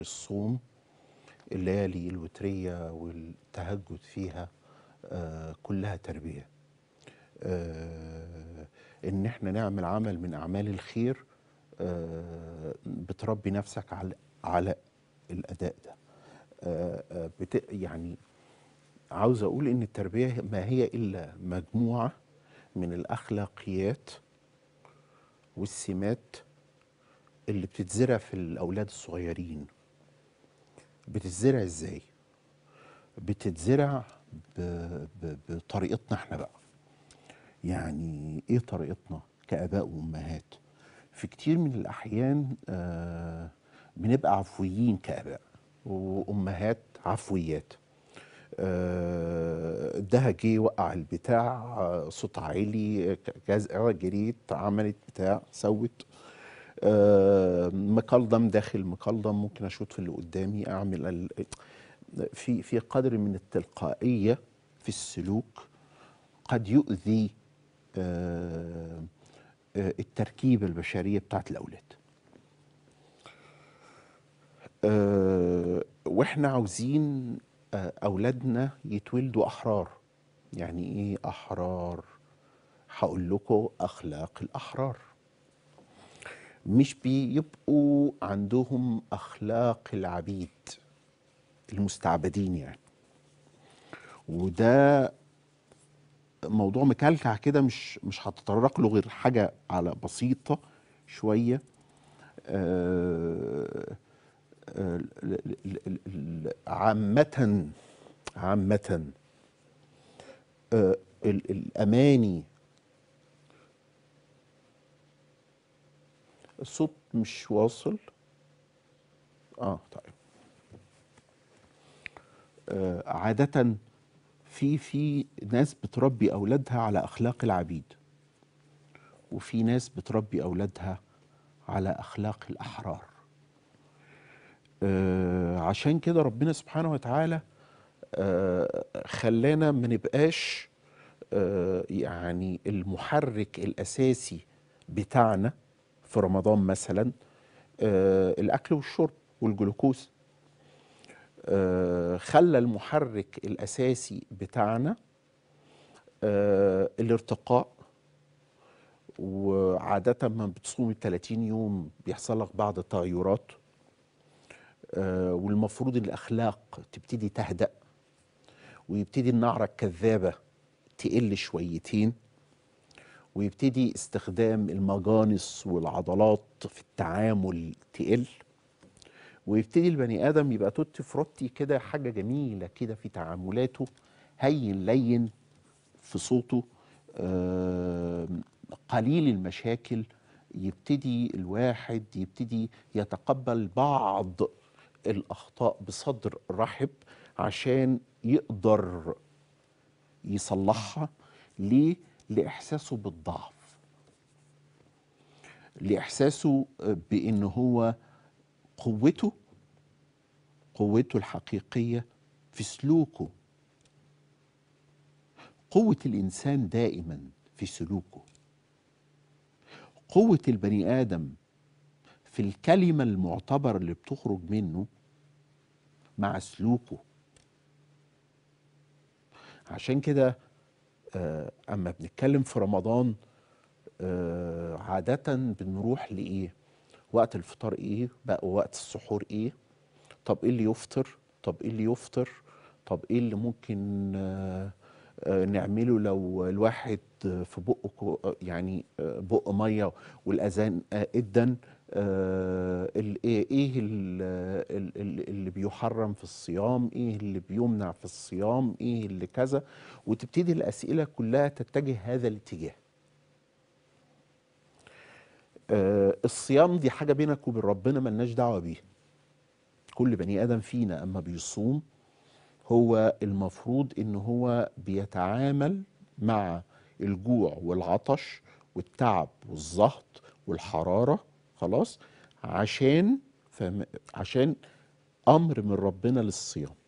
الصوم الليالي الوترية والتهجد فيها آه، كلها تربية آه، ان احنا نعمل عمل من اعمال الخير آه، بتربي نفسك على على الاداء ده يعني عاوز اقول ان التربية ما هي الا مجموعة من الاخلاقيات والسمات اللي بتتزرع في الاولاد الصغيرين بتتزرع ازاي بتتزرع بطريقتنا احنا بقى يعني ايه طريقتنا كاباء وامهات في كتير من الاحيان آه بنبقى عفويين كاباء وامهات عفويات آه ده جه وقع البتاع آه، صوت عالي آه، آه، جريت عملت بتاع سوت آه، مقلضم داخل مقلضم ممكن اشوط في اللي قدامي اعمل في في قدر من التلقائيه في السلوك قد يؤذي آه، آه، التركيبه البشريه بتاعت الاولاد واحنا عاوزين اولادنا يتولدوا احرار يعني ايه احرار هقول لكم اخلاق الاحرار مش بيبقوا عندهم أخلاق العبيد المستعبدين يعني وده موضوع مكلكع كده مش مش هتطرق له غير حاجة على بسيطة شوية آه، آه، عامة عامة آه، الأماني الصوت مش واصل اه طيب آه عادة في في ناس بتربي أولادها على أخلاق العبيد وفي ناس بتربي أولادها على أخلاق الأحرار آه عشان كده ربنا سبحانه وتعالى آه خلانا ما نبقاش آه يعني المحرك الأساسي بتاعنا في رمضان مثلا آه، الأكل والشرب والجلوكوز آه، خلى المحرك الأساسي بتاعنا آه، الارتقاء وعادة ما بتصوم 30 يوم بيحصل لك بعض التغيرات والمفروض الأخلاق تبتدي تهدأ ويبتدي النعرة الكذابة تقل شويتين ويبتدي استخدام المجانس والعضلات في التعامل تقل ويبتدي البني ادم يبقى توتي فروتي كده حاجه جميله كده في تعاملاته هين لين في صوته آه قليل المشاكل يبتدي الواحد يبتدي يتقبل بعض الاخطاء بصدر رحب عشان يقدر يصلحها ليه لإحساسه بالضعف لإحساسه آه، بأن هو قوته قوته الحقيقية في سلوكه قوة الإنسان دائما في سلوكه قوة البني آدم في الكلمة المعتبرة اللي بتخرج منه مع سلوكه عشان كده آه، اما بنتكلم في رمضان آه، عاده بنروح لايه وقت الفطار ايه بقى وقت السحور ايه طب ايه اللي يفطر طب ايه اللي يفطر طب ايه اللي ممكن آه، نعمله لو الواحد في بقه يعني بق ميه والاذان ادن آه، ايه ايه اللي بيحرم في الصيام ايه اللي بيمنع في الصيام ايه اللي كذا وتبتدي الاسئله كلها تتجه هذا الاتجاه آه الصيام دي حاجه بينك وبين ربنا ملناش دعوه بيها كل بني ادم فينا اما بيصوم هو المفروض ان هو بيتعامل مع الجوع والعطش والتعب والزهط والحراره خلاص عشان عشان امر من ربنا للصيام